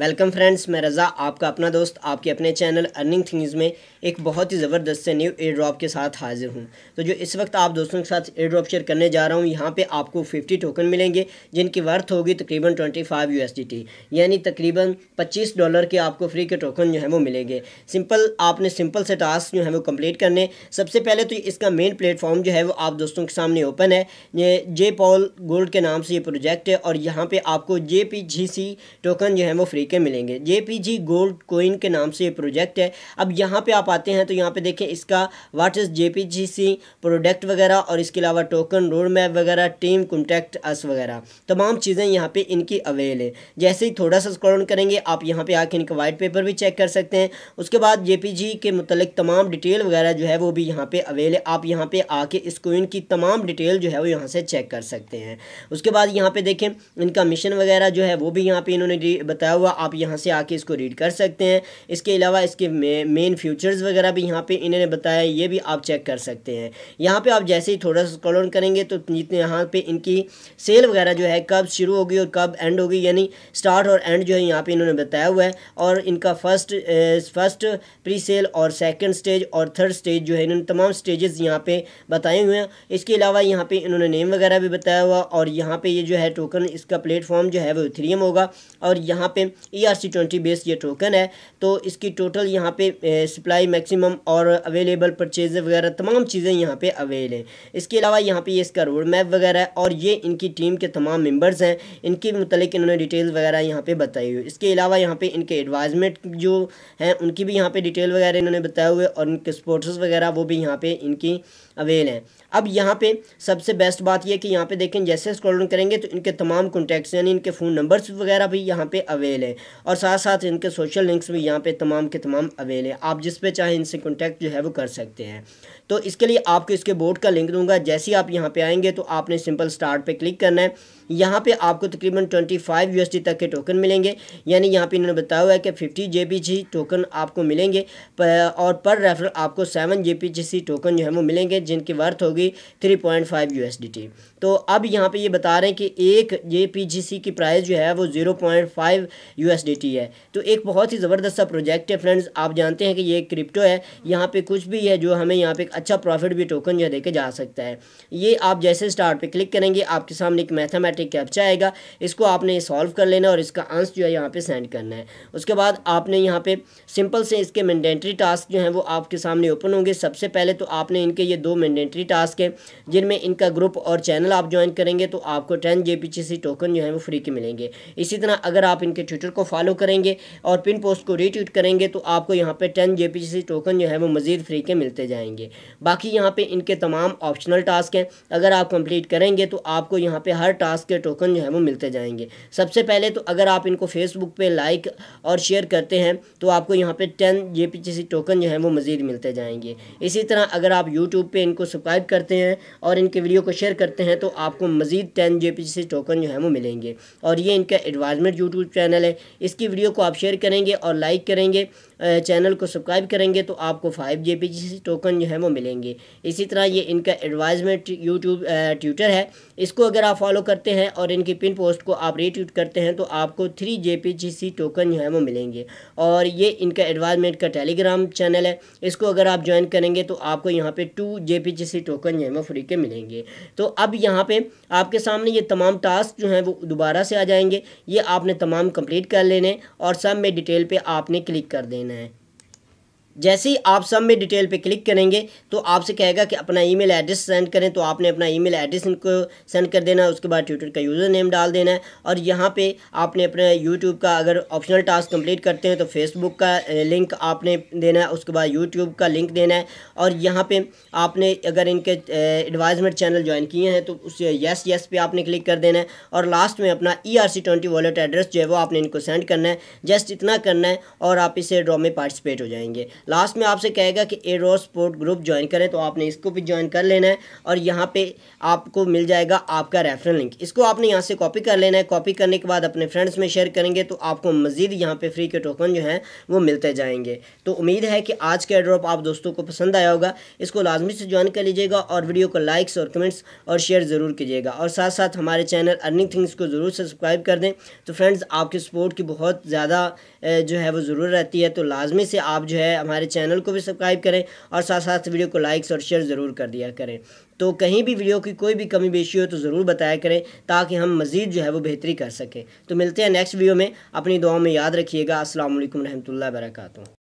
welcome friends मैं रज़ा आपका अपना दोस्त आपके अपने चैनल अर्निंग थिंग्स में एक बहुत ही ज़बरदस्त से न्यू एयर ड्रॉप के साथ हाजिर हूँ तो जो इस वक्त आप दोस्तों के साथ एयर ड्रॉप शेयर करने जा रहा हूँ यहाँ पे आपको 50 टोकन मिलेंगे जिनकी वर्थ होगी तकरीबन 25 यूएसडीटी यानी तकरीबन पच्चीस डॉलर के आपको फ्री के टोकन जो है वो मिलेंगे सिंपल आपने सिंपल से टास्क जो है वो कम्प्लीट करने सबसे पहले तो इसका मेन प्लेटफॉर्म जो है वो आप दोस्तों के सामने ओपन है ये जे पॉल गोल्ड के नाम से ये प्रोजेक्ट है और यहाँ पर आपको जे टोकन जो है वो फ्री तरीके मिलेंगे जे गोल्ड कोइन के नाम से ये प्रोजेक्ट है अब यहाँ पे आप आते हैं तो यहाँ पे देखें इसका वाट इज़ जे प्रोडक्ट वगैरह और इसके अलावा टोकन रोड मैप वगैरह टीम कॉन्टैक्ट अस वगैरह तमाम चीज़ें यहाँ पे इनकी अवेल है जैसे ही थोड़ा सा स्क्रॉल करेंगे आप यहाँ पे आके इनका वाइट पेपर भी चेक कर सकते हैं उसके बाद जे के मतलब तमाम डिटेल वगैरह जो है वो भी यहाँ पर अवेल है आप यहाँ पर आके इस कोइन की तमाम डिटेल जो है वो यहाँ से चेक कर सकते हैं उसके बाद यहाँ पे देखें इनका मिशन वगैरह जो है वो भी यहाँ पे इन्होंने बताया हुआ आप यहाँ से आके इसको रीड कर सकते हैं इसके अलावा इसके मेन फ्यूचर्स वगैरह भी यहाँ पे इन्होंने बताया ये भी आप चेक कर सकते हैं यहाँ पे आप जैसे ही थोड़ा सा कॉलोन करेंगे तो जितने यहाँ पे इनकी सेल वगैरह जो है कब शुरू होगी और कब एंड होगी यानी स्टार्ट और एंड जो है यहाँ पर इन्होंने बताया हुआ है और इनका फर्स्ट फर्स्ट प्री सेल और सेकेंड स्टेज और थर्ड स्टेज जो है इन्होंने तमाम स्टेजेस यहाँ पे बताए हुए हैं इसके अलावा यहाँ पे इन्होंने नेम वगैरह भी बताया हुआ और यहाँ पे ये जो है टोकन इसका प्लेटफॉर्म जो है वो इथेरियम होगा और यहाँ पे E R C twenty base ये टोकन है तो इसकी टोटल यहाँ पे सप्लाई मैक्सिमम और अवेलेबल परचेज वगैरह तमाम चीज़ें यहाँ पे अवेल हैं इसके अलावा यहाँ पे ये इसका रोड मैप वगैरह है और ये इनकी टीम के तमाम मेंबर्स हैं इनके मतलब इन्होंने डिटेल वगैरह यहाँ पे बताई हुई इसके अलावा यहाँ पे इनके एडवाइजमेंट जो हैं उनकी भी यहाँ पर डिटेल वगैरह इन्होंने बताए हुए और इनके स्पोर्ट्स वगैरह वो भी यहाँ पर इनकी अवेल हैं अब यहाँ पे सबसे बेस्ट बात यह कि यहाँ पे देखें जैसे स्क्रॉल करेंगे तो इनके तमाम कॉन्टैक्ट्स यानी इनके फ़ोन नंबर्स वगैरह भी यहाँ पे अवेल है है और साथ साथ इनके सोशल लिंक्स भी यहाँ पे तमाम के तमाम अवेल हैं आप जिस पे चाहे इनसे कॉन्टैक्ट जो है वो कर सकते हैं तो इसके लिए आपको इसके बोर्ड का लिंक दूंगा जैसे ही आप यहाँ पे आएंगे तो आपने सिंपल स्टार्ट पे क्लिक करना है यहाँ पे आपको तकरीबन 25 यूएसडी तक के टोकन मिलेंगे यानी यहाँ पे इन्होंने बताया हुआ है कि 50 जे टोकन आपको मिलेंगे पर, और पर रेफरल आपको 7 जे टोकन जो है वो मिलेंगे जिनकी वर्थ होगी 3.5 पॉइंट तो अब यहाँ पर ये बता रहे हैं कि एक जे की प्राइस जो है वो 0.5 यूएसडीटी है तो एक बहुत ही ज़बरदस्त सा प्रोजेक्ट है फ्रेंड्स आप जानते हैं कि ये क्रिप्टो है यहाँ पे कुछ भी है जो हमें यहाँ पे एक अच्छा प्रॉफिट भी टोकन जो है देके जा सकता है ये आप जैसे स्टार्ट पे क्लिक करेंगे आपके सामने एक मैथमेटिक कैप्चा आएगा इसको आपने सॉल्व कर लेना और इसका आंसर जो है यहाँ पर सेंड करना है उसके बाद आपने यहाँ पर सिंपल से इसके मैंडेट्री टास्क जो हैं वो आपके सामने ओपन होंगे सबसे पहले तो आपने इनके ये दो मैंडेट्री टास्क हैं जिनमें इनका ग्रुप और चैनल आप ज्वाइन करेंगे तो आपको टेन जे टोकन जो है वो फ्री के मिलेंगे इसी तरह अगर आप इनके ट्विटर हैंडल को फॉलो करेंगे और पिन पोस्ट को रीट्वीट करेंगे तो आपको यहाँ पे टेन जे टोकन जो है वो मज़ीद फ्री के मिलते जाएंगे बाकी यहाँ पे इनके तमाम ऑप्शनल टास्क हैं अगर आप कंप्लीट करेंगे तो आपको यहाँ पे हर टास्क के टोकन जो है वो मिलते जाएंगे सबसे पहले तो अगर आप इनको फेसबुक पे लाइक और शेयर करते हैं तो आपको यहाँ पे टेन जे टोकन जो है वो मज़ीद मिलते जाएंगे इसी तरह अगर आप यूट्यूब पर इनको सब्सक्राइब करते हैं और इनके वीडियो को शेयर करते हैं तो आपको मज़ीद टेन जे टोकन जो है वो मिलेंगे और ये इनका एडवाइजमेंट यूट्यूब चैनल है इसकी वीडियो को आप शेयर करेंगे और लाइक करेंगे चैनल को सब्सक्राइब करेंगे तो आपको फाइव जे टोकन जो है वो मिलेंगे इसी तरह ये इनका एडवाइजमेंट यूट्यूब ट्विटर है इसको अगर आप फॉलो करते हैं और इनकी पिन पोस्ट को आप रीट्वीट करते हैं तो आपको थ्री जे टोकन जो है वो मिलेंगे और ये इनका एडवाइजमेंट का टेलीग्राम चैनल है इसको अगर आप ज्वाइन करेंगे तो आपको यहाँ पर टू जे टोकन जो है वो फ्री के मिलेंगे तो अब यहाँ पर आपके सामने ये तमाम टास्क जो हैं वो दोबारा से आ जाएंगे ये आपने तमाम कम्प्लीट कर लेने और सब में डिटेल पे आपने क्लिक कर देना है जैसे ही आप सब में डिटेल पे क्लिक करेंगे तो आपसे कहेगा कि अपना ईमेल एड्रेस सेंड करें तो आपने अपना ईमेल एड्रेस इनको सेंड कर देना है उसके बाद ट्विटर का यूज़र नेम डाल देना है और यहाँ पे आपने अपना यूट्यूब का अगर ऑप्शनल टास्क कंप्लीट करते हैं तो फेसबुक का लिंक आपने देना है उसके बाद यूट्यूब का लिंक देना है और यहाँ पर आपने अगर इनके एडवाइजमेंट चैनल ज्वाइन किए हैं तो उस येस येस पर आपने क्लिक कर देना है और लास्ट में अपना E R C twenty wallet address जो है वो आपने इनको सेंड करना है जस्ट इतना करना है और आप इसे ड्रॉ में पार्टिसिपेट हो जाएंगे लास्ट में आपसे कहेगा कि एरो स्पोर्ट ग्रुप ज्वाइन करें तो आपने इसको भी ज्वाइन कर लेना है और यहाँ पे आपको मिल जाएगा आपका रेफरल लिंक इसको आपने यहाँ से कॉपी कर लेना है कॉपी करने के बाद अपने फ्रेंड्स में शेयर करेंगे तो आपको मज़ीद यहाँ पर फ्री के टोकन जो हैं वो मिलते जाएंगे तो उम्मीद है कि आज का एड्रॉप आप दोस्तों को पसंद आया होगा इसको लाजमी से ज्वाइन कर लीजिएगा और वीडियो को लाइक्स और कमेंट्स और शेयर ज़रूर कीजिएगा और साथ साथ हमारे चैनल अर्निंग थिंग्स को ज़रूर सब्सक्राइब कर दें तो फ्रेंड्स आपके सपोर्ट की बहुत ज़्यादा जो है वो ज़रूर रहती है तो लाजमी से आप जो है हमारे चैनल को भी सब्सक्राइब करें और साथ साथ वीडियो को लाइक्स और शेयर ज़रूर कर दिया करें तो कहीं भी वीडियो की कोई भी कमी बेशी हो तो ज़रूर बताया करें ताकि हम मज़ीद जो है वो बेहतरी कर सकें तो मिलते हैं नेक्स्ट वीडियो में अपनी दुआओं में याद रखिएगा असल वरहमल वर्का